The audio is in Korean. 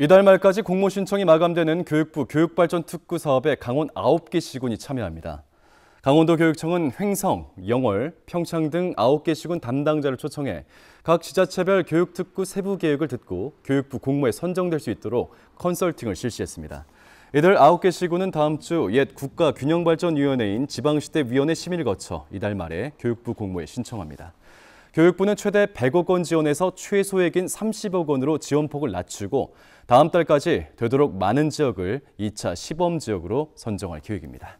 이달 말까지 공모 신청이 마감되는 교육부 교육발전특구 사업에 강원 9개 시군이 참여합니다. 강원도 교육청은 횡성, 영월, 평창 등 9개 시군 담당자를 초청해 각 지자체별 교육특구 세부 계획을 듣고 교육부 공모에 선정될 수 있도록 컨설팅을 실시했습니다. 이들 9개 시군은 다음 주 옛 국가균형발전위원회인 지방시대 위원회 심의를 거쳐 이달 말에 교육부 공모에 신청합니다. 교육부는 최대 100억 원 지원에서 최소액인 30억 원으로 지원폭을 낮추고 다음 달까지 되도록 많은 지역을 2차 시범 지역으로 선정할 계획입니다.